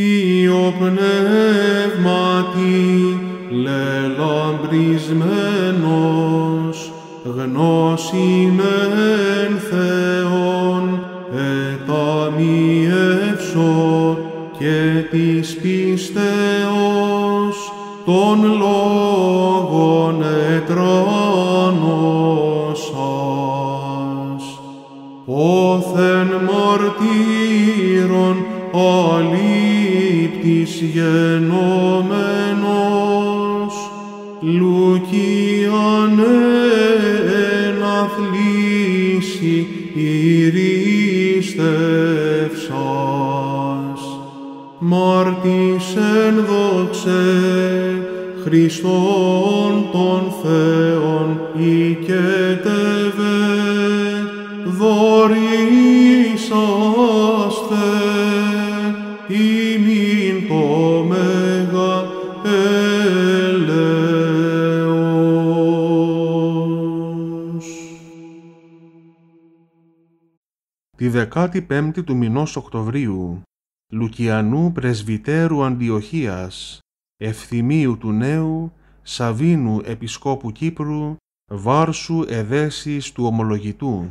Θείο Πνεύματι λελαμπρισμένος, γνώσιν εν Θεόν εταμιεύσω και της πίστεως των λόγων ετράνωσας. Όθεν μαρτύρων αλήπτης γενόμενος, Λουκίανε εναθλήσει ηρίστευσας. Μάρτης ενδόξε Χριστόν των Θεών οικετευσας, ημίν το μεγα Τη 15η του μηνός Οκτωβρίου, Λουκιανού Πρεσβυτέρου Αντιοχίας, Ευθυμίου του Νέου, Σαβίνου Επισκόπου Κύπρου, Βάρσου Εδέσης του Ομολογητού.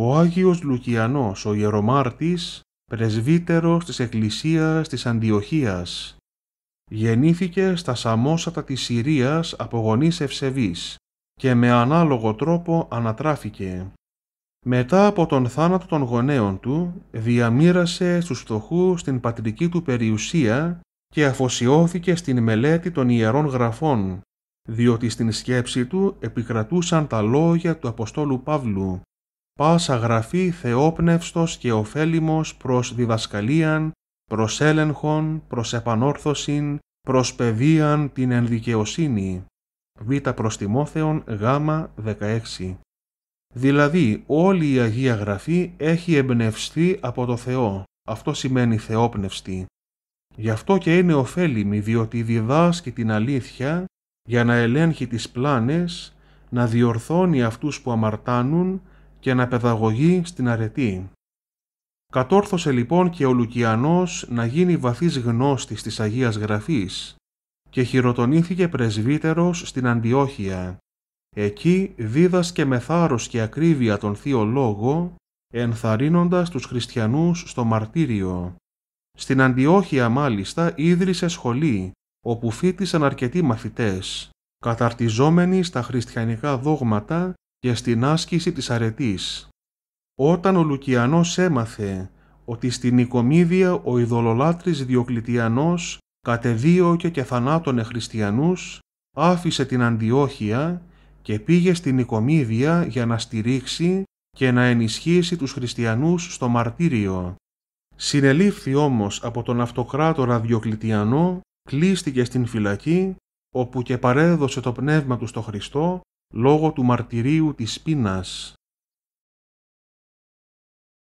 Ο Άγιος Λουκιανός, ο Ιερομάρτης, πρεσβύτερος της Εκκλησίας της Αντιοχίας, γεννήθηκε στα Σαμόσατα της Συρίας από γονείς ευσεβείς και με ανάλογο τρόπο ανατράφηκε. Μετά από τον θάνατο των γονέων του, διαμήρασε στους φτωχούς την πατρική του περιουσία και αφοσιώθηκε στην μελέτη των Ιερών Γραφών, διότι στην σκέψη του επικρατούσαν τα λόγια του Αποστόλου Παύλου πάσα γραφή θεόπνευστος και ωφέλιμος προς διδασκαλίαν, προς έλεγχον, προς επανόρθωσιν, προς παιδείαν την ενδικαιοσύνη. Β προς Τιμόθεον Γ 16. Δηλαδή όλη η Αγία Γραφή έχει εμπνευστεί από το Θεό. Αυτό σημαίνει θεόπνευστη. Γι' αυτό και είναι ωφέλιμη διότι διδάσκει την αλήθεια για να ελέγχει τις πλάνες, να διορθώνει αυτούς που αμαρτάνουν και να παιδαγωγεί στην αρετή. Κατόρθωσε λοιπόν και ο Λουκιανός να γίνει βαθύς γνώστης της Αγίας Γραφής και χειροτονήθηκε πρεσβύτερος στην Αντιόχεια. Εκεί δίδασκε με θάρρος και ακρίβεια τον Θείο Λόγο, ενθαρρύνοντας τους χριστιανούς στο μαρτύριο. Στην Αντιόχεια μάλιστα ίδρυσε σχολή, όπου φίτησαν αρκετοί μαθητές, καταρτιζόμενοι στα χριστιανικά δόγματα και στην άσκηση της αρετής. Όταν ο Λουκιανός έμαθε ότι στην Οικομίδια ο ειδωλολάτρης Διοκλητιανός κατεδίωκε και θανάτωνε χριστιανούς, άφησε την Αντιόχεια και πήγε στην Οικομίδια για να στηρίξει και να ενισχύσει τους χριστιανούς στο μαρτύριο. Συνελήφθη όμως από τον αυτοκράτορα Διοκλητιανό, κλείστηκε στην φυλακή, όπου και παρέδωσε το πνεύμα του στο Χριστό λόγω του μαρτυρίου της πείνας